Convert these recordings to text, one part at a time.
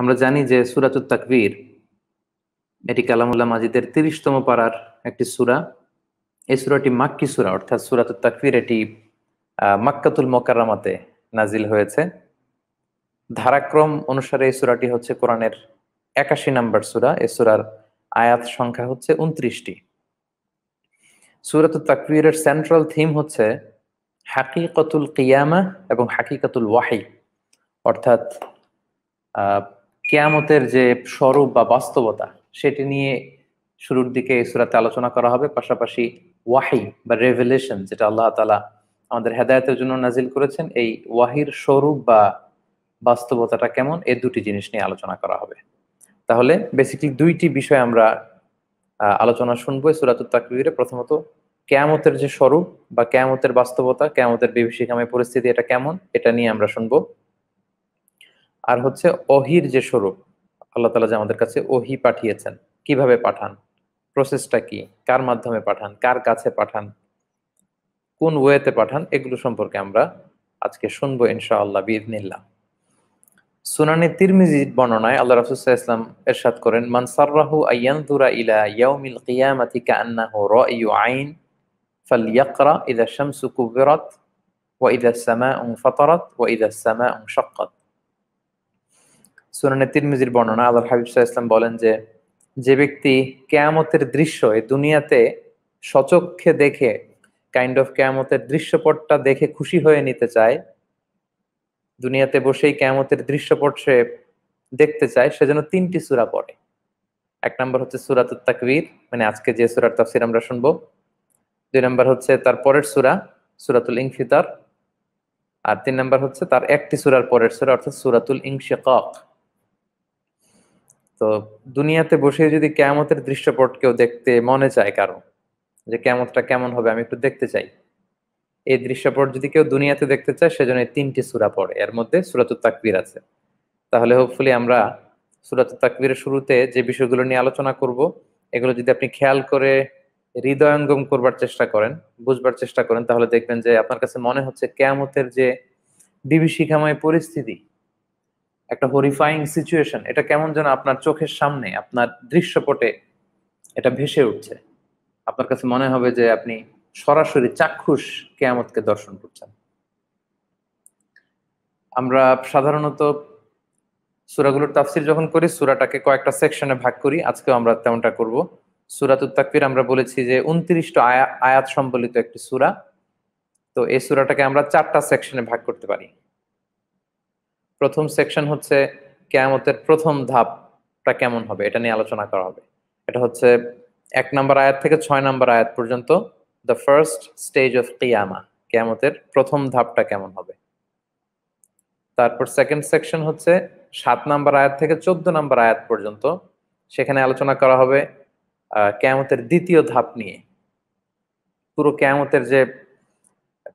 আমরা জানি যে সুরাতুত তাকবীর এটি কালামুল্লাহ মাজিদের তিরিশতম পাড়ার একটি সুরা এই সুরাটি মাক্কি সুরা অর্থাৎ সুরাতুত তাকবীর এটি মাক্কাতুল মকারামাতে নাজিল হয়েছে ধারাক্রম অনুসারে এই সুরাটি হচ্ছে কোরআনের একাশি নাম্বার সুরা এ সুরার আয়াত সংখ্যা হচ্ছে উনত্রিশটি সুরাত তাকবীরের সেন্ট্রাল থিম হচ্ছে হাকিকতুল কিয়ামা এবং হাকিকতুল ওয়াহি অর্থাৎ কেয়ামতের যে স্বরূপ বা বাস্তবতা সেটি নিয়ে শুরুর দিকে সুরাতে আলোচনা করা হবে পাশাপাশি ওয়াহি বা রেভেলেশন যেটা আল্লাহ তালা আমাদের হেদায়তের জন্য নাজিল করেছেন এই ওয়াহির স্বরূপ বা বাস্তবতাটা কেমন এ দুটি জিনিস নিয়ে আলোচনা করা হবে তাহলে বেসিক্যালি দুইটি বিষয় আমরা আলোচনা শুনবো সুরাত তাকবিরে প্রথমত কেয়ামতের যে স্বরূপ বা কেয়ামতের বাস্তবতা কেয়ামতের বিভীষিকাময় পরিস্থিতি এটা কেমন এটা নিয়ে আমরা শুনবো আর হচ্ছে অহির যে স্বরূপ আল্লাহ তালা যে আমাদের কাছে অহি পাঠিয়েছেন কিভাবে পাঠান প্রসেসটা কি কার মাধ্যমে পাঠান কার কাছে পাঠান কোন ওয়েতে পাঠান এগুলো সম্পর্কে আমরা আজকে শুনবো ইনশাআল্লাহ বিদিনিল্লাহ সুনানি তিরমিজি বর্ণনায় আল্লাহ রাসুল্লাহ ইসলাম এরশাদ করেন মানসাররাহু আইয়ানদুরা ইলা ইয়াউমিল কিয়ামাতি কাআন্নাহু রায়ু আইন ফালইয়াকরা ইদা শামসু কুবরাত ওয়া ইদা সামাউ ফাতারাত ওয়া ইদা সামাউ শাক্কাত সুনানে তিরমিজির বর্ণনা আল্লাহ হাবিব ইসলাম বলেন যে যে ব্যক্তি কেয়ামতের দৃশ্য এই দুনিয়াতে সচক্ষে দেখে কাইন্ড অফ কেয়ামতের দৃশ্যপটটা দেখে খুশি হয়ে নিতে চায় দুনিয়াতে বসেই কেয়ামতের দৃশ্যপট সে দেখতে চায় সেজন্য তিনটি সুরা পড়ে এক নম্বর হচ্ছে সুরাত তাকবির মানে আজকে যে সুরার তাফসির আমরা শুনবো দুই নম্বর হচ্ছে তার পরের সুরা সুরাতুল ইংফিতার আর তিন নম্বর হচ্ছে তার একটি সুরার পরের সুরা অর্থাৎ সুরাতুল ইংশেকক তো দুনিয়াতে বসে যদি কেয়ামতের দৃশ্যপট কেউ দেখতে মনে চায় কারো যে কেয়ামতটা কেমন হবে আমি একটু দেখতে চাই এই দৃশ্যপট যদি কেউ দুনিয়াতে দেখতে চায় সেজন্য তিনটি সূরা পড়ে এর মধ্যে সূরাতুত তাকবীর আছে তাহলে হোপফুলি আমরা সূরাতুত তাকবীরের শুরুতে যে বিষয়গুলো নিয়ে আলোচনা করব এগুলো যদি আপনি খেয়াল করে হৃদয়ঙ্গম করবার চেষ্টা করেন বুঝবার চেষ্টা করেন তাহলে দেখবেন যে আপনার কাছে মনে হচ্ছে কেয়ামতের যে বিভীষিকাময় পরিস্থিতি একটা হরিফাইং সিচুয়েশন এটা কেমন যেন আপনার চোখের সামনে আপনার দৃশ্যপটে এটা ভেসে উঠছে আপনার কাছে মনে হবে যে আপনি সরাসরি চাক্ষুষ কেয়ামতকে দর্শন করছেন আমরা সাধারণত সুরাগুলোর তাফসির যখন করি সুরাটাকে কয়েকটা সেকশনে ভাগ করি আজকেও আমরা তেমনটা করব সুরাত তাকবির আমরা বলেছি যে উনত্রিশটা আয়াত সম্বলিত একটি সুরা তো এই সুরাটাকে আমরা চারটা সেকশনে ভাগ করতে পারি প্রথম সেকশন হচ্ছে কেয়ামতের প্রথম ধাপটা কেমন হবে এটা নিয়ে আলোচনা করা হবে এটা হচ্ছে এক নম্বর আয়াত থেকে ছয় নম্বর আয়াত পর্যন্ত দ্য ফার্স্ট স্টেজ অফ কিয়ামা কেয়ামতের প্রথম ধাপটা কেমন হবে তারপর সেকেন্ড সেকশন হচ্ছে সাত নম্বর আয়াত থেকে চোদ্দ নম্বর আয়াত পর্যন্ত সেখানে আলোচনা করা হবে কেয়ামতের দ্বিতীয় ধাপ নিয়ে পুরো কেয়ামতের যে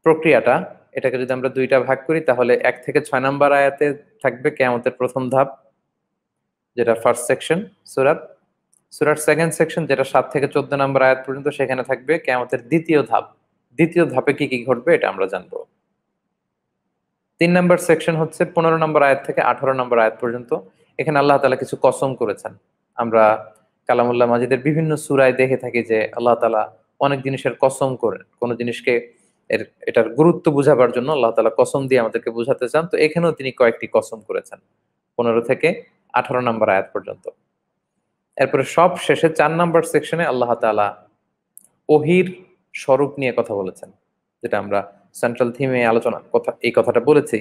প্রক্রিয়াটা এটাকে যদি আমরা দুইটা ভাগ করি তাহলে এক থেকে ছয় নম্বর আয়াতে থাকবে কেয়ামতের প্রথম ধাপ যেটা ফার্স্ট সেকশন সুরাত সুরাট সেকেন্ড সেকশন যেটা সাত থেকে চোদ্দ নম্বর আয়াত পর্যন্ত সেখানে থাকবে কেয়ামতের দ্বিতীয় ধাপ দ্বিতীয় ধাপে কি কি ঘটবে এটা আমরা জানব তিন নম্বর সেকশন হচ্ছে পনেরো নম্বর আয়াত থেকে আঠারো নম্বর আয়াত পর্যন্ত এখানে আল্লাহ তালা কিছু কসম করেছেন আমরা কালামুল্লাহ মাজিদের বিভিন্ন সুরায় দেখে থাকি যে আল্লাহ তালা অনেক জিনিসের কসম করেন কোনো জিনিসকে এর এটার গুরুত্ব বুঝাবার জন্য আল্লাহ তালা কসম দিয়ে আমাদেরকে বুঝাতে চান তো এখানেও তিনি কয়েকটি কসম করেছেন পনেরো থেকে আঠারো নম্বর আয়াত পর্যন্ত এরপরে সব শেষে চার নম্বর সেকশনে আল্লাহ তালা ওহির স্বরূপ নিয়ে কথা বলেছেন যেটা আমরা সেন্ট্রাল থিমে আলোচনা কথা এই কথাটা বলেছি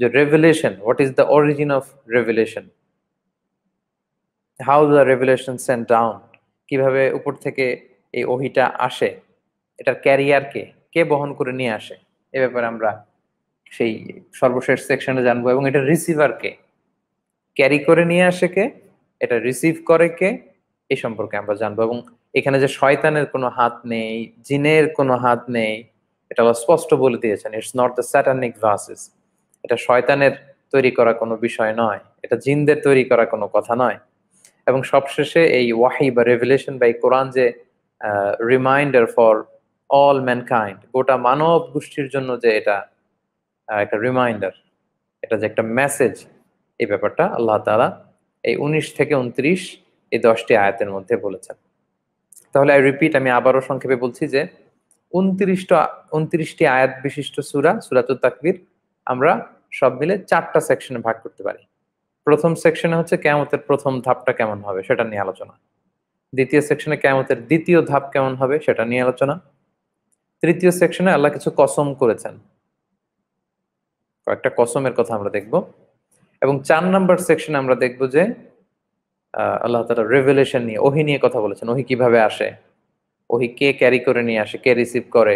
যে revelation what is the origin of revelation how the revelation sent down কিভাবে উপর থেকে এই ওহিটা আসে এটার ক্যারিয়ার কে কে বহন করে নিয়ে আসে এ ব্যাপারে আমরা সেই সর্বশেষ সেকশনে জানবো এবং এটা রিসিভার কে ক্যারি করে নিয়ে আসে কে এটা রিসিভ করে কে এই সম্পর্কে আমরা জানবো এবং এখানে যে শয়তানের কোনো হাত নেই জিনের কোনো হাত নেই এটা স্পষ্ট বলে দিয়েছেন it's not the satanic verses এটা শয়তানের তৈরি করা কোনো বিষয় নয় এটা জিনদের তৈরি করা কোনো কথা নয় এবং সবশেষে এই ওয়াহি বা রেভুলেশন বা এই কোরআন যে রিমাইন্ডার ফর অল ম্যানকাইন্ড গোটা মানব গোষ্ঠীর জন্য যে এটা একটা রিমাইন্ডার এটা যে একটা মেসেজ এই ব্যাপারটা আল্লাহ তালা এই উনিশ থেকে উনত্রিশ এই দশটি আয়াতের মধ্যে বলেছেন তাহলে আই রিপিট আমি আবারও সংক্ষেপে বলছি যে উনত্রিশটা উনত্রিশটি আয়াত বিশিষ্ট সুরা সুরাতুল তাকবির আমরা সব মিলে চারটা সেকশনে ভাগ করতে পারি প্রথম সেকশনে হচ্ছে কেয়ামতের প্রথম ধাপটা কেমন হবে সেটা নিয়ে আলোচনা দ্বিতীয় সেকশনে কেয়ামতের দ্বিতীয় ধাপ কেমন হবে সেটা নিয়ে আলোচনা তৃতীয় সেকশনে আল্লাহ কিছু কসম করেছেন কয়েকটা কসমের কথা আমরা দেখব এবং চার নাম্বার সেকশনে আমরা দেখব যে আল্লাহ তালা রেভেলেশন নিয়ে ওহি নিয়ে কথা বলেছেন ওহি কিভাবে আসে ওহি কে ক্যারি করে নিয়ে আসে কে রিসিভ করে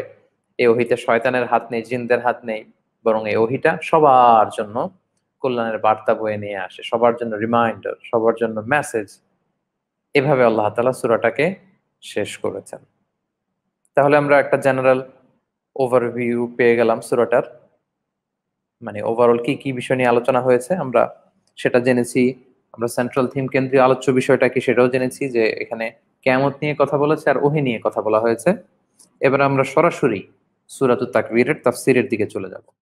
এই ওহিতে শয়তানের হাত নেই জিনদের হাত নেই বরং এই ওহিটা সবার জন্য কল্যাণের বার্তা বয়ে নিয়ে আসে সবার জন্য রিমাইন্ডার সবার জন্য মেসেজ এভাবে আল্লাহ তালা সুরাটাকে শেষ করেছেন তাহলে আমরা একটা জেনারেল ওভারভিউ পেয়ে গেলাম সুরাটার মানে ওভারঅল কি কি বিষয় নিয়ে আলোচনা হয়েছে আমরা সেটা জেনেছি আমরা সেন্ট্রাল থিম কেন্দ্রীয় আলোচ্য বিষয়টা কি সেটাও জেনেছি যে এখানে ক্যামত নিয়ে কথা বলেছে আর ওহি নিয়ে কথা বলা হয়েছে এবার আমরা সরাসরি সুরাত তাকবীরের তাফসিরের দিকে চলে যাব